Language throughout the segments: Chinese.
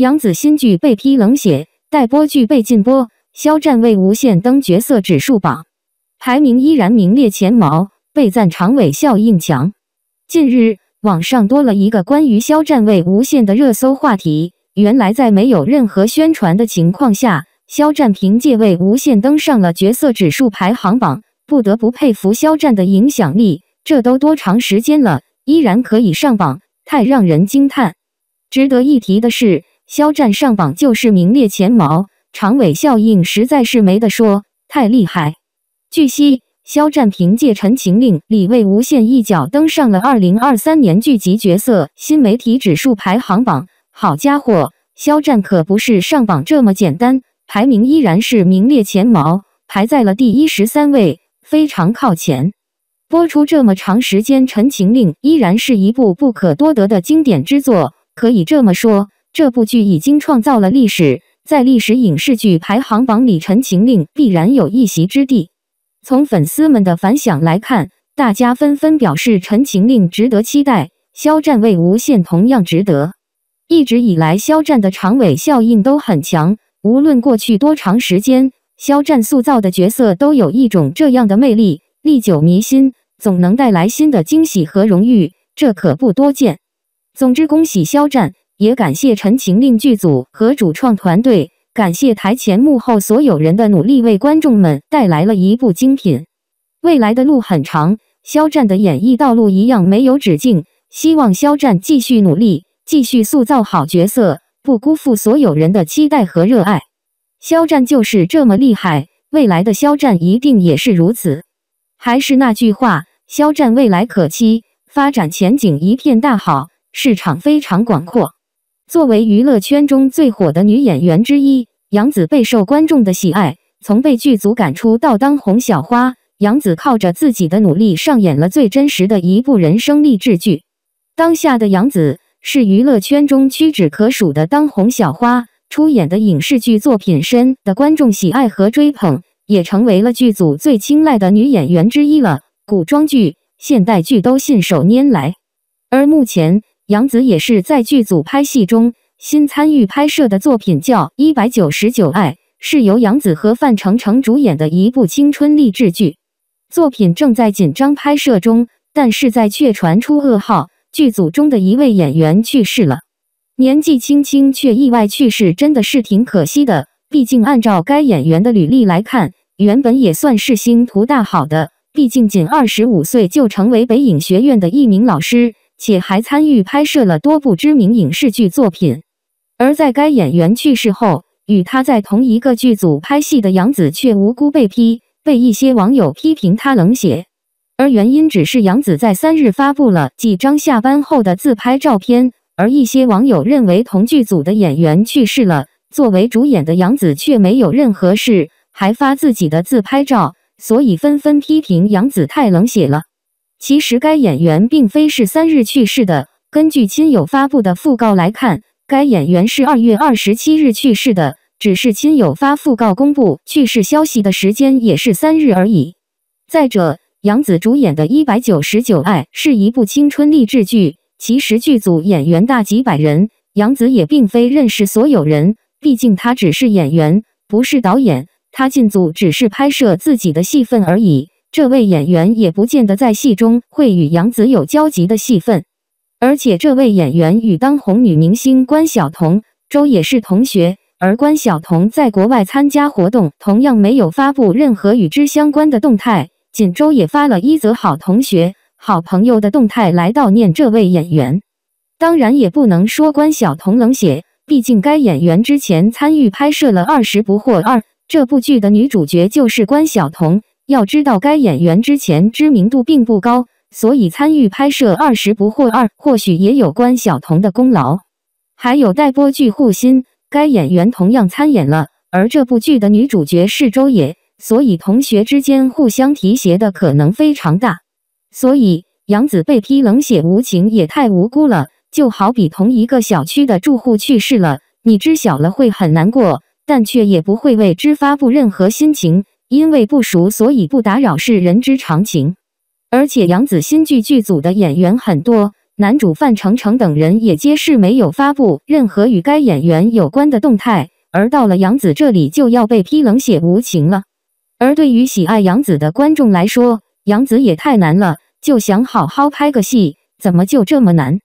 杨紫新剧被批冷血，待播剧被禁播。肖战为无限登角色指数榜，排名依然名列前茅，被赞长尾效应强。近日，网上多了一个关于肖战为无限的热搜话题。原来，在没有任何宣传的情况下，肖战凭借为无限登上了角色指数排行榜，不得不佩服肖战的影响力。这都多长时间了，依然可以上榜，太让人惊叹。值得一提的是。肖战上榜就是名列前茅，长尾效应实在是没得说，太厉害。据悉，肖战凭借《陈情令》里魏无限一脚登上了二零二三年剧集角色新媒体指数排行榜。好家伙，肖战可不是上榜这么简单，排名依然是名列前茅，排在了第一十三位，非常靠前。播出这么长时间，《陈情令》依然是一部不可多得的经典之作，可以这么说。这部剧已经创造了历史，在历史影视剧排行榜里，《陈情令》必然有一席之地。从粉丝们的反响来看，大家纷纷表示《陈情令》值得期待，肖战、魏无羡同样值得。一直以来，肖战的长尾效应都很强，无论过去多长时间，肖战塑造的角色都有一种这样的魅力，历久弥新，总能带来新的惊喜和荣誉，这可不多见。总之，恭喜肖战！也感谢《陈情令》剧组和主创团队，感谢台前幕后所有人的努力，为观众们带来了一部精品。未来的路很长，肖战的演艺道路一样没有止境。希望肖战继续努力，继续塑造好角色，不辜负所有人的期待和热爱。肖战就是这么厉害，未来的肖战一定也是如此。还是那句话，肖战未来可期，发展前景一片大好，市场非常广阔。作为娱乐圈中最火的女演员之一，杨紫备受观众的喜爱。从被剧组赶出到当红小花，杨紫靠着自己的努力上演了最真实的一部人生励志剧。当下的杨紫是娱乐圈中屈指可数的当红小花，出演的影视剧作品深的观众喜爱和追捧，也成为了剧组最青睐的女演员之一了。古装剧、现代剧都信手拈来，而目前。杨紫也是在剧组拍戏中新参与拍摄的作品，叫《一百九十九爱》，是由杨紫和范丞丞主演的一部青春励志剧。作品正在紧张拍摄中，但是在却传出噩耗，剧组中的一位演员去世了。年纪轻轻却意外去世，真的是挺可惜的。毕竟按照该演员的履历来看，原本也算是星途大好的，毕竟仅二十五岁就成为北影学院的一名老师。且还参与拍摄了多部知名影视剧作品。而在该演员去世后，与他在同一个剧组拍戏的杨紫却无辜被批，被一些网友批评他冷血。而原因只是杨紫在三日发布了几张下班后的自拍照片，而一些网友认为同剧组的演员去世了，作为主演的杨紫却没有任何事，还发自己的自拍照，所以纷纷批评杨紫太冷血了。其实该演员并非是三日去世的。根据亲友发布的讣告来看，该演员是二月二十七日去世的，只是亲友发讣告公布去世消息的时间也是三日而已。再者，杨紫主演的《一百九十九爱》是一部青春励志剧，其实剧组演员大几百人，杨紫也并非认识所有人，毕竟她只是演员，不是导演，她进组只是拍摄自己的戏份而已。这位演员也不见得在戏中会与杨紫有交集的戏份，而且这位演员与当红女明星关晓彤、周也是同学，而关晓彤在国外参加活动，同样没有发布任何与之相关的动态，锦州也发了一则“好同学、好朋友”的动态来悼念这位演员。当然也不能说关晓彤冷血，毕竟该演员之前参与拍摄了《二十不惑二》这部剧的女主角就是关晓彤。要知道，该演员之前知名度并不高，所以参与拍摄《二十不惑二》或许也有关晓彤的功劳。还有待播剧《护心》，该演员同样参演了，而这部剧的女主角是周也，所以同学之间互相提携的可能非常大。所以，杨紫被批冷血无情也太无辜了。就好比同一个小区的住户去世了，你知晓了会很难过，但却也不会为之发布任何心情。因为不熟，所以不打扰是人之常情。而且杨子新剧剧组的演员很多，男主范丞丞等人也皆是没有发布任何与该演员有关的动态，而到了杨子这里就要被批冷血无情了。而对于喜爱杨子的观众来说，杨子也太难了，就想好好拍个戏，怎么就这么难？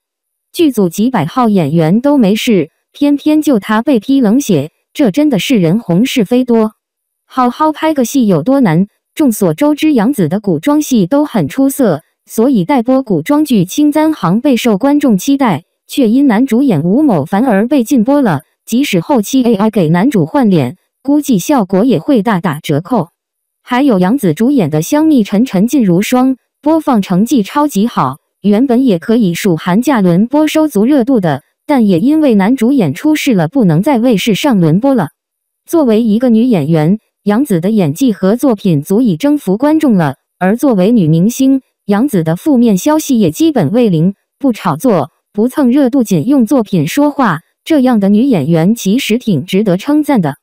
剧组几百号演员都没事，偏偏就他被批冷血，这真的是人红是非多。好好拍个戏有多难？众所周知，杨紫的古装戏都很出色，所以待播古装剧《青簪行》备受观众期待，却因男主演吴某凡而被禁播了。即使后期 AI 给男主换脸，估计效果也会大打折扣。还有杨紫主演的《香蜜沉沉烬如霜》，播放成绩超级好，原本也可以数寒假轮播收足热度的，但也因为男主演出事了，不能在卫视上轮播了。作为一个女演员，杨紫的演技和作品足以征服观众了，而作为女明星，杨紫的负面消息也基本为零，不炒作，不蹭热度，仅用作品说话，这样的女演员其实挺值得称赞的。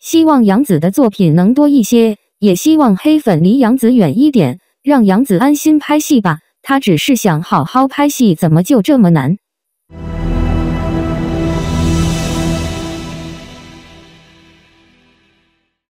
希望杨紫的作品能多一些，也希望黑粉离杨紫远一点，让杨紫安心拍戏吧。她只是想好好拍戏，怎么就这么难？